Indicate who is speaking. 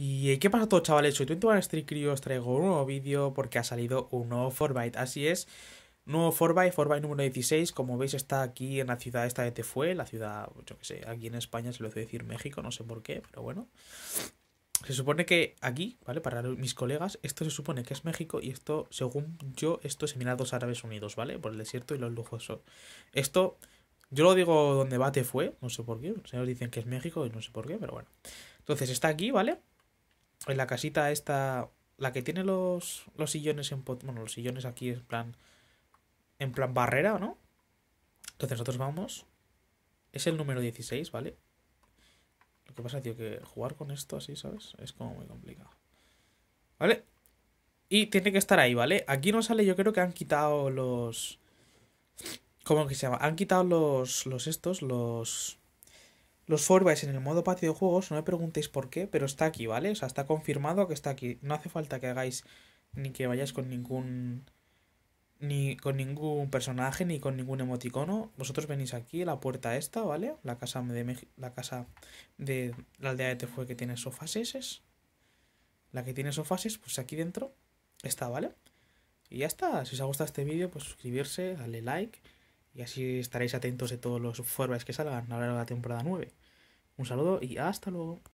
Speaker 1: ¿Y qué pasa todo, chavales? Hoy One Street Crew os traigo un nuevo vídeo porque ha salido un nuevo Fortnite. Así es, nuevo Fortnite, Fortnite número 16. Como veis, está aquí en la ciudad esta de Tefue, la ciudad, yo que sé, aquí en España se lo hace decir México, no sé por qué, pero bueno. Se supone que aquí, ¿vale? Para mis colegas, esto se supone que es México y esto, según yo, esto es dos Árabes Unidos, ¿vale? Por el desierto y los lujosos. Esto, yo lo digo donde va Tefue, no sé por qué. Los señores dicen que es México y no sé por qué, pero bueno. Entonces está aquí, ¿vale? en la casita esta, la que tiene los, los sillones en pot, bueno, los sillones aquí en plan en plan barrera, ¿no? Entonces nosotros vamos es el número 16, ¿vale? Lo que pasa, tío, que jugar con esto así, ¿sabes? Es como muy complicado. ¿Vale? Y tiene que estar ahí, ¿vale? Aquí no sale, yo creo que han quitado los... ¿Cómo que se llama? Han quitado los, los estos, los... Los forbes en el modo patio de juegos, no me preguntéis por qué, pero está aquí, ¿vale? O sea, está confirmado que está aquí. No hace falta que hagáis ni que vayáis con ningún ni con ningún personaje ni con ningún emoticono. Vosotros venís aquí la puerta esta, ¿vale? La casa de la casa de la aldea de Tefue que tiene sofás es la que tiene sofases, pues aquí dentro está, ¿vale? Y ya está, si os ha gustado este vídeo, pues suscribirse, darle like y así estaréis atentos de todos los forbes que salgan a la temporada 9. Un saludo y hasta luego.